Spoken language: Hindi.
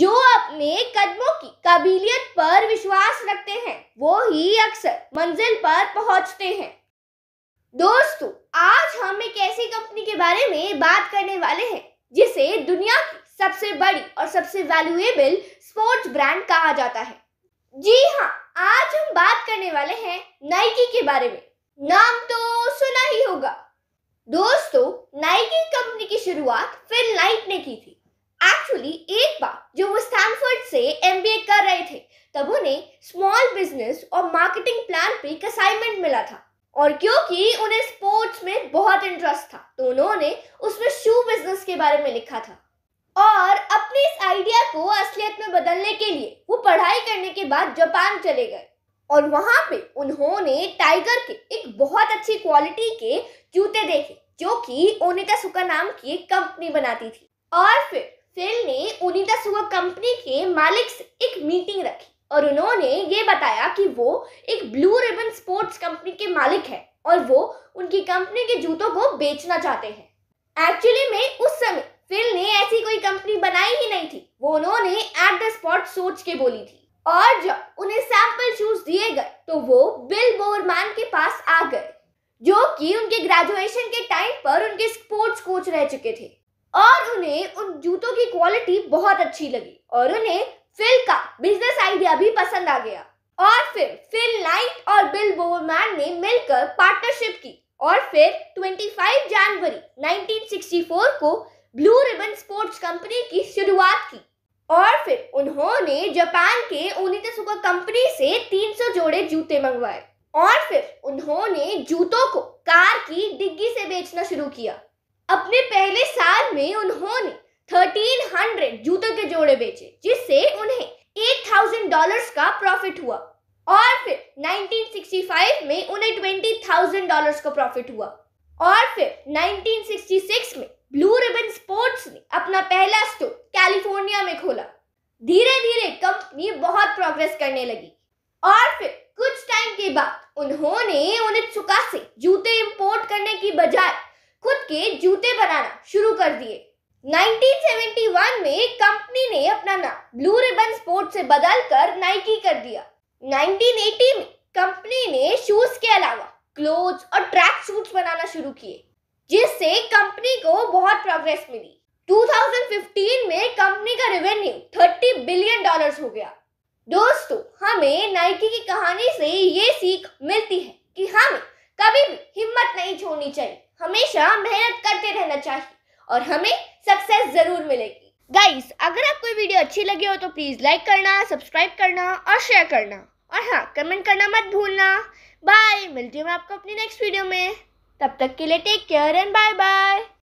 जो अपने कदमों की काबिलियत पर विश्वास रखते हैं वो ही अक्सर मंजिल पर पहुंचते हैं दोस्तों आज हम एक ऐसी कंपनी के बारे में बात करने वाले हैं जिसे दुनिया की सबसे बड़ी और सबसे वैल्यूएबल स्पोर्ट्स ब्रांड कहा जाता है जी हाँ आज हम बात करने वाले हैं नाइकी के बारे में नाम तो सुना ही होगा दोस्तों नाइकी कंपनी की शुरुआत फिर नाइट ने की थी एक्चुअली एक बार जो बिजनेस और मार्केटिंग प्लान पे एक असाइनमेंट मिला था और क्योंकि उन्हें स्पोर्ट्स में बहुत इंटरेस्ट था तो उन्होंने उसमें शू बिजनेस के बारे में लिखा था और अपने इस आइडिया को असलियत में बदलने के लिए वो पढ़ाई करने के बाद जापान चले गए और वहां पे उन्होंने टाइगर के एक बहुत अच्छी क्वालिटी के जूते देखे जो कि ओनिता सुका नाम की एक कंपनी बनाती थी और फिर फिल ने ओनिता सुका कंपनी के मालिक से एक मीटिंग रखी और उन्होंने ये बताया कि वो एक ब्लू रिबन स्पोर्ट्स कंपनी के मालिक है और वो उनकी कंपनी के जूतों को बेचना चाहते हैं एक्चुअली में उस समय फिल ने ऐसी कोई कंपनी बनाई ही नहीं थी वो उन्होंने एट द स्पॉट सोच के बोली थी और जब उन्हें सैंपल शूज दिए गए तो वो बिल बोरमैन के पास आ गए जो कि उनके ग्रेजुएशन के टाइम पर उनके स्पोर्ट्स कोच रह चुके थे और उन्हें उन जूतों की क्वालिटी बहुत अच्छी लगी और उन्हें फिल का बिजनेस आइडिया भी पसंद आ गया और फिर फिल नाइट और बिल बोवरमैन ने मिलकर पार्टनरशिप की और फिर 25 जनवरी 1964 को ब्लू रिबन स्पोर्ट्स कंपनी की शुरुआत की और फिर उन्होंने जापान के ओनितसुका कंपनी से 300 जोड़े जूते मंगवाए और फिर उन्होंने जूतों को कार की डिग्गी से बेचना शुरू किया अपने पहले साल में उन्होंने थर्टीन हंड्रेड जूतों के जोड़े बेचे जिससे उन्हें एट थाउजेंड डॉलर का प्रॉफिट हुआ और फिर 1965 में उन्हें ट्वेंटी थाउजेंड डॉलर का प्रॉफिट हुआ और फिर 1966 में ब्लू रिबन स्पोर्ट्स ने अपना पहला स्टोर कैलिफोर्निया में खोला धीरे धीरे कंपनी बहुत प्रोग्रेस करने लगी और फिर कुछ टाइम के बाद उन्होंने उन्हें चुका से जूते इंपोर्ट करने की बजाय खुद के जूते बनाना शुरू कर दिए 1971 में कंपनी ने अपना नाम ब्लू रिबन स्पोर्ट से बदल कर नाइकी कर दिया 1980 में कंपनी ने शूज के अलावा क्लोथ और ट्रैक सूट्स बनाना शुरू किए जिससे कंपनी को बहुत प्रोग्रेस मिली 2015 में कंपनी का रेवेन्यू 30 बिलियन डॉलर्स हो गया दोस्तों हमें नाइकी की कहानी से ये सीख मिलती है कि हमें कभी भी हिम्मत नहीं छोड़नी चाहिए हमेशा मेहनत करते रहना चाहिए और हमें सक्सेस जरूर मिलेगी गाइस अगर आपको वीडियो अच्छी लगी हो तो प्लीज़ लाइक करना सब्सक्राइब करना और शेयर करना और हाँ कमेंट करना मत भूलना बाय मिलती हूँ मैं आपको अपनी नेक्स्ट वीडियो में तब तक के लिए take care and bye bye